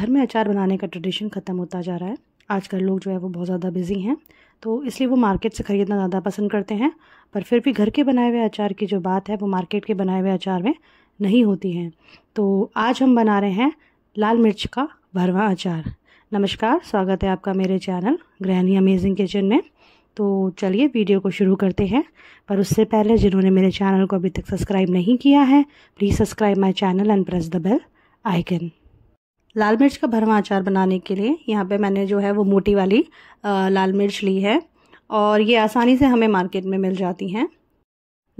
घर में अचार बनाने का ट्रेडिशन ख़त्म होता जा रहा है आजकल लोग जो है वो बहुत ज़्यादा बिज़ी हैं तो इसलिए वो मार्केट से ख़रीदना ज़्यादा पसंद करते हैं पर फिर भी घर के बनाए हुए अचार की जो बात है वो मार्केट के बनाए हुए अचार में नहीं होती हैं तो आज हम बना रहे हैं लाल मिर्च का भरवा अचार नमस्कार स्वागत है आपका मेरे चैनल ग्रहणी अमेजिंग किचन में तो चलिए वीडियो को शुरू करते हैं पर उससे पहले जिन्होंने मेरे चैनल को अभी तक सब्सक्राइब नहीं किया है please subscribe my channel and press the bell icon लाल मिर्च का भरवा अचार बनाने के लिए यहाँ पे मैंने जो है वो मोटी वाली आ, लाल मिर्च ली है और ये आसानी से हमें मार्केट में मिल जाती हैं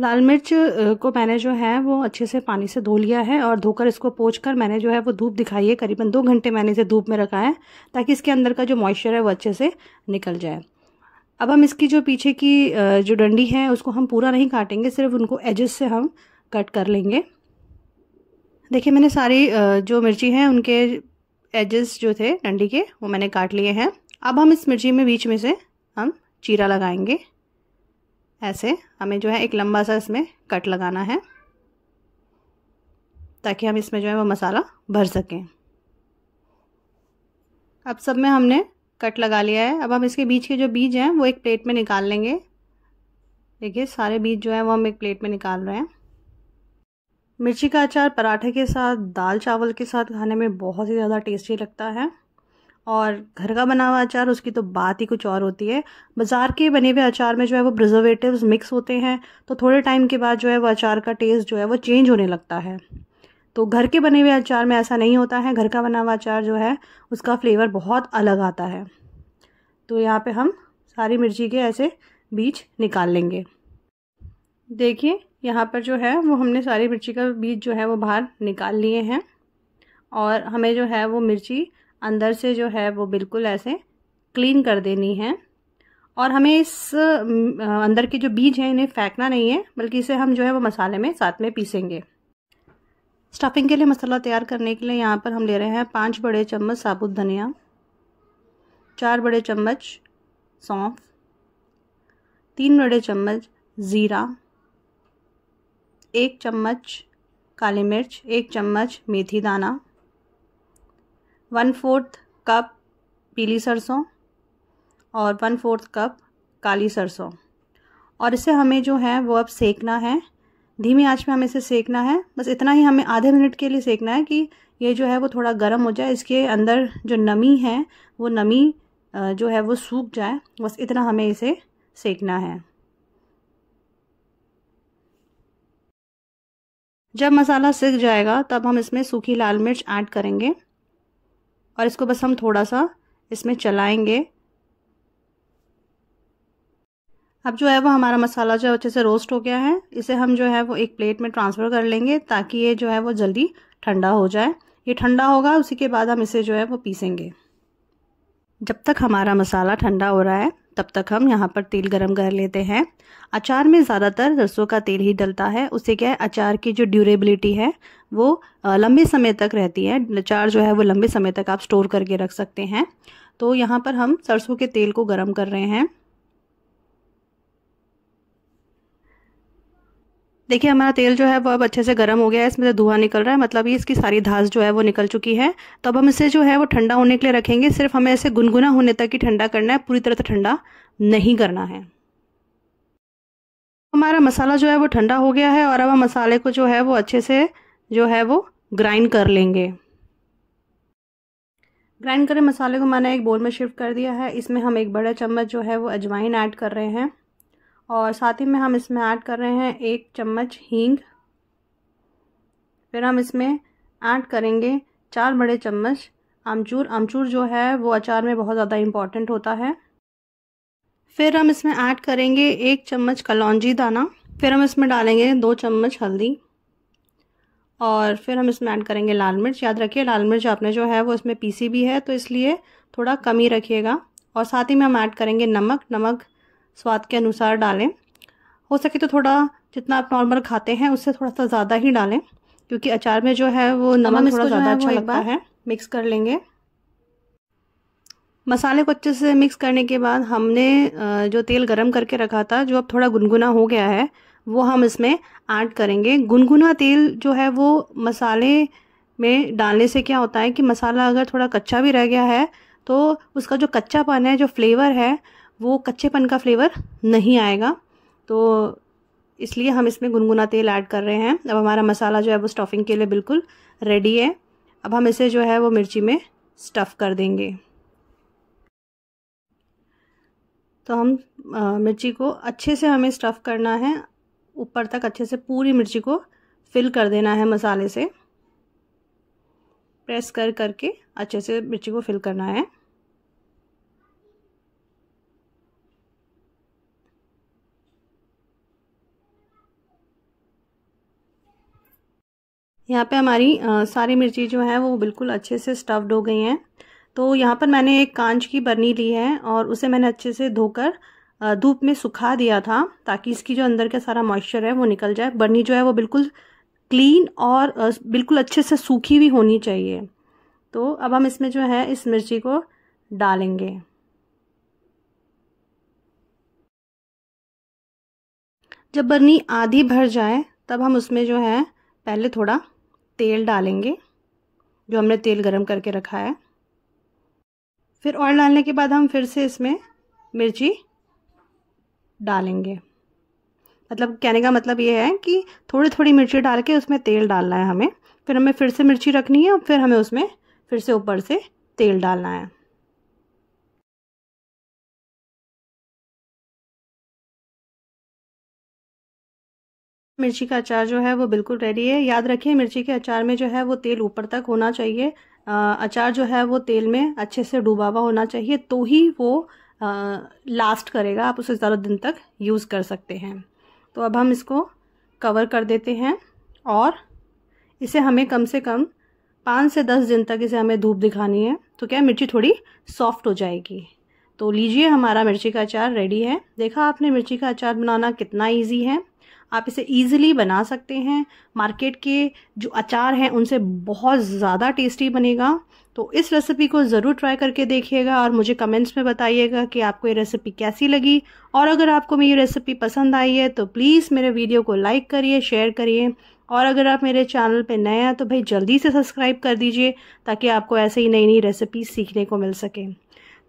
लाल मिर्च को मैंने जो है वो अच्छे से पानी से धो लिया है और धोकर इसको पोच कर मैंने जो है वो धूप दिखाई है करीबन दो घंटे मैंने इसे धूप में रखा है ताकि इसके अंदर का जो मॉइस्चर है वो अच्छे से निकल जाए अब हम इसकी जो पीछे की जो डंडी है उसको हम पूरा नहीं काटेंगे सिर्फ उनको एजेस से हम कट कर लेंगे देखिए मैंने सारी जो मिर्ची हैं उनके एजेस जो थे डंडी के वो मैंने काट लिए हैं अब हम इस मिर्ची में बीच में से हम चीरा लगाएंगे ऐसे हमें जो है एक लंबा सा इसमें कट लगाना है ताकि हम इसमें जो है वो मसाला भर सकें अब सब में हमने कट लगा लिया है अब हम इसके बीच के जो बीज हैं वो एक प्लेट में निकाल लेंगे देखिए सारे बीज जो है वो हम एक प्लेट में निकाल रहे हैं मिर्ची का अचार पराठे के साथ दाल चावल के साथ खाने में बहुत ही ज़्यादा टेस्टी लगता है और घर का बना हुआ अचार उसकी तो बात ही कुछ और होती है बाज़ार के बने हुए अचार में जो है वो प्रिजर्वेटिव मिक्स होते हैं तो थोड़े टाइम के बाद जो है वो अचार का टेस्ट जो है वो चेंज होने लगता है तो घर के बने हुए अचार में ऐसा नहीं होता है घर का बना हुआ अचार जो है उसका फ्लेवर बहुत अलग आता है तो यहाँ पे हम सारी मिर्ची के ऐसे बीज निकाल लेंगे देखिए यहाँ पर जो है वो हमने सारी मिर्ची का बीज जो है वो बाहर निकाल लिए हैं और हमें जो है वो मिर्ची अंदर से जो है वो बिल्कुल ऐसे क्लीन कर देनी है और हमें इस अंदर के जो बीज हैं इन्हें फेंकना नहीं है बल्कि इसे हम जो है वो मसाले में साथ में पीसेंगे स्टफिंग के लिए मसाला तैयार करने के लिए यहाँ पर हम ले रहे हैं पाँच बड़े चम्मच साबुत धनिया चार बड़े चम्मच सौंफ तीन बड़े चम्मच ज़ीरा एक चम्मच काली मिर्च एक चम्मच मेथी दाना वन फोर्थ कप पीली सरसों और वन फोर्थ कप काली सरसों और इसे हमें जो है वो अब सेकना है धीमी आंच में हमें इसे सेकना है बस इतना ही हमें आधे मिनट के लिए सेकना है कि ये जो है वो थोड़ा गर्म हो जाए इसके अंदर जो नमी है वो नमी जो है वो सूख जाए बस इतना हमें इसे सेकना है जब मसाला सिक जाएगा तब हम इसमें सूखी लाल मिर्च ऐड करेंगे और इसको बस हम थोड़ा सा इसमें चलाएंगे अब जो है वो हमारा मसाला जो है अच्छे से रोस्ट हो गया है इसे हम जो है वो एक प्लेट में ट्रांसफ़र कर लेंगे ताकि ये जो है वो जल्दी ठंडा हो जाए ये ठंडा होगा उसी के बाद हम इसे जो है वो पीसेंगे जब तक हमारा मसाला ठंडा हो रहा है तब तक हम यहाँ पर तेल गरम कर लेते हैं अचार में ज़्यादातर सरसों का तेल ही डलता है उससे क्या है अचार की जो ड्यूरेबिलिटी है वो लंबे समय तक रहती है अचार जो है वो लंबे समय तक आप स्टोर करके रख सकते हैं तो यहाँ पर हम सरसों के तेल को गर्म कर रहे हैं देखिए हमारा तेल जो है वो अब अच्छे से गर्म हो गया है इसमें से धुआं निकल रहा है मतलब ये इसकी सारी धास जो है वो निकल चुकी है तो अब हम इसे जो है वो ठंडा होने के लिए रखेंगे सिर्फ हमें इसे गुनगुना होने तक ही ठंडा करना है पूरी तरह से ठंडा नहीं करना है हमारा मसाला जो है वो ठंडा हो गया है और अब हम मसाले को जो है वो अच्छे से जो है वो ग्राइंड कर लेंगे ग्राइंड करें मसाले को मैंने एक बोल में शिफ्ट कर दिया है इसमें हम एक बड़ा चम्मच जो है वो अजवाइन ऐड कर रहे हैं और साथ ही में हम इसमें ऐड कर रहे हैं एक चम्मच हींग फिर हम इसमें ऐड करेंगे चार बड़े चम्मच आमचूर आमचूर जो है वो अचार में बहुत ज़्यादा इम्पॉर्टेंट होता है फिर हम इसमें ऐड करेंगे एक चम्मच कलौजी दाना फिर हम इसमें डालेंगे दो चम्मच हल्दी और फिर हम इसमें ऐड करेंगे लाल मिर्च याद रखिए लाल मिर्च आपने जो है वो इसमें पीसी भी है तो इसलिए थोड़ा कम ही रखिएगा और साथ ही में हम ऐड करेंगे नमक नमक स्वाद के अनुसार डालें हो सके तो थोड़ा जितना आप नॉर्मल खाते हैं उससे थोड़ा सा ज़्यादा ही डालें क्योंकि अचार में जो है वो तो नमक थोड़ा ज़्यादा अच्छा लगता है मिक्स कर लेंगे मसाले को अच्छे से मिक्स करने के बाद हमने जो तेल गरम करके रखा था जो अब थोड़ा गुनगुना हो गया है वो हम इसमें ऐड करेंगे गुनगुना तेल जो है वो मसाले में डालने से क्या होता है कि मसाला अगर थोड़ा कच्चा भी रह गया है तो उसका जो कच्चापन है जो फ्लेवर है वो कच्चेपन का फ्लेवर नहीं आएगा तो इसलिए हम इसमें गुनगुना तेल ऐड कर रहे हैं अब हमारा मसाला जो है वो स्टफिंग के लिए बिल्कुल रेडी है अब हम इसे जो है वो मिर्ची में स्टफ़ कर देंगे तो हम आ, मिर्ची को अच्छे से हमें स्टफ़ करना है ऊपर तक अच्छे से पूरी मिर्ची को फिल कर देना है मसाले से प्रेस कर करके अच्छे से मिर्ची को फिल करना है यहाँ पे हमारी आ, सारी मिर्ची जो है वो बिल्कुल अच्छे से स्टफ्ड हो गई हैं तो यहाँ पर मैंने एक कांच की बर्नी ली है और उसे मैंने अच्छे से धोकर धूप में सुखा दिया था ताकि इसकी जो अंदर का सारा मॉइस्चर है वो निकल जाए बर्नी जो है वो बिल्कुल क्लीन और बिल्कुल अच्छे से सूखी भी होनी चाहिए तो अब हम इसमें जो है इस मिर्ची को डालेंगे जब बर्नी आधी भर जाए तब हम उसमें जो है पहले थोड़ा तेल डालेंगे जो हमने तेल गरम करके रखा है फिर ऑयल डालने के बाद हम फिर से इसमें मिर्ची डालेंगे मतलब कहने का मतलब ये है कि थोड़ी थोड़ी मिर्ची डाल के उसमें तेल डालना है हमें फिर हमें फिर से मिर्ची रखनी है और फिर हमें उसमें फिर से ऊपर से तेल डालना है मिर्ची का अचार जो है वो बिल्कुल रेडी है याद रखिए मिर्ची के अचार में जो है वो तेल ऊपर तक होना चाहिए आ, अचार जो है वो तेल में अच्छे से डूबा हुआ होना चाहिए तो ही वो आ, लास्ट करेगा आप उसे ज़्यादा दिन तक यूज़ कर सकते हैं तो अब हम इसको कवर कर देते हैं और इसे हमें कम से कम पाँच से दस दिन तक इसे हमें धूप दिखानी है तो क्या मिर्ची थोड़ी सॉफ्ट हो जाएगी तो लीजिए हमारा मिर्ची का अचार रेडी है देखा आपने मिर्ची का अचार बनाना कितना इजी है आप इसे ईजिली बना सकते हैं मार्केट के जो अचार हैं उनसे बहुत ज़्यादा टेस्टी बनेगा तो इस रेसिपी को ज़रूर ट्राई करके देखिएगा और मुझे कमेंट्स में बताइएगा कि आपको ये रेसिपी कैसी लगी और अगर आपको मेरी रेसिपी पसंद आई है तो प्लीज़ मेरे वीडियो को लाइक करिए शेयर करिए और अगर आप मेरे चैनल पे नए हैं तो भाई जल्दी से सब्सक्राइब कर दीजिए ताकि आपको ऐसे ही नई नई रेसिपी सीखने को मिल सके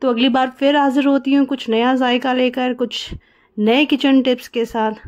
तो अगली बार फिर हाज़िर होती हूँ कुछ नया जायका लेकर कुछ नए किचन टिप्स के साथ